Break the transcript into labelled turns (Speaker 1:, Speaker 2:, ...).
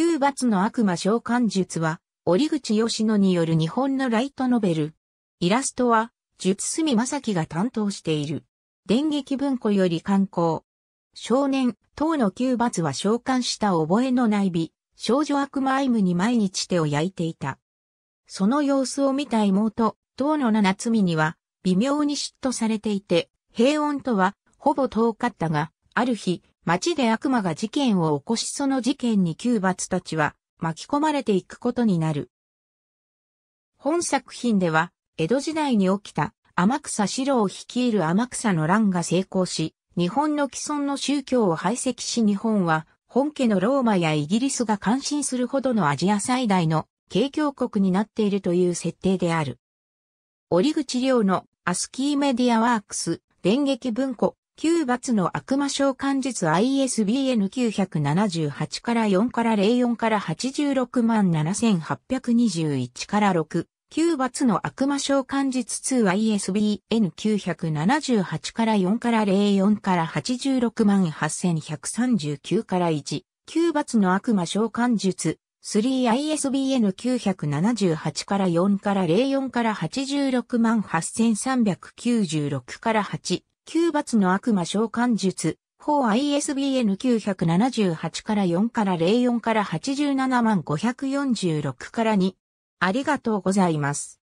Speaker 1: 九罰の悪魔召喚術は、折口義野による日本のライトノベル。イラストは、術住正樹が担当している。電撃文庫より刊行。少年、等の九罰は召喚した覚えのない美、少女悪魔アイムに毎日手を焼いていた。その様子を見た妹、等の七つみには、微妙に嫉妬されていて、平穏とは、ほぼ遠かったが、ある日、街で悪魔が事件を起こしその事件に旧罰たちは巻き込まれていくことになる。本作品では、江戸時代に起きた天草四郎率いる天草の乱が成功し、日本の既存の宗教を排斥し日本は本家のローマやイギリスが関心するほどのアジア最大の景況国になっているという設定である。折口亮のアスキーメディアワークス電撃文庫9罰の悪魔召喚術 ISBN 978から4から04から86万7821から6。9罰の悪魔召喚術 2ISBN 978から4から04から86万8139から1。9罰の悪魔召喚術 3ISBN978 から4から04から86万8396から8。9罰の悪魔召喚術、法 ISBN 978から4から04から87万546から2。ありがとうございます。